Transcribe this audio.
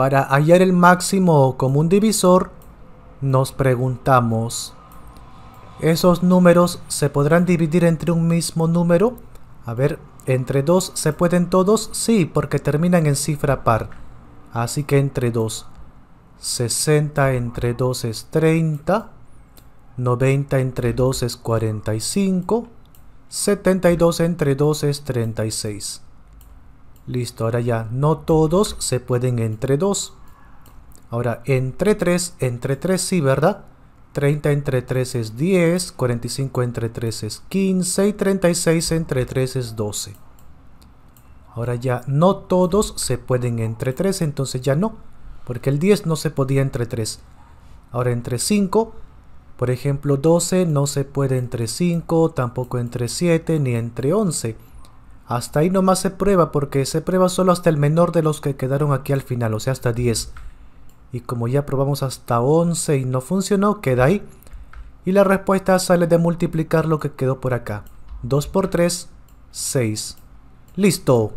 Para hallar el máximo común divisor, nos preguntamos, ¿esos números se podrán dividir entre un mismo número? A ver, ¿entre dos se pueden todos? Sí, porque terminan en cifra par. Así que entre 2. 60 entre 2 es 30. 90 entre 2 es 45. 72 entre 2 es 36. Listo, ahora ya no todos se pueden entre 2. Ahora, entre 3, entre 3 sí, ¿verdad? 30 entre 3 es 10, 45 entre 3 es 15 y 36 entre 3 es 12. Ahora ya no todos se pueden entre 3, entonces ya no, porque el 10 no se podía entre 3. Ahora entre 5, por ejemplo 12 no se puede entre 5, tampoco entre 7 ni entre 11. Hasta ahí nomás se prueba porque se prueba solo hasta el menor de los que quedaron aquí al final, o sea hasta 10. Y como ya probamos hasta 11 y no funcionó, queda ahí. Y la respuesta sale de multiplicar lo que quedó por acá. 2 por 3, 6. ¡Listo!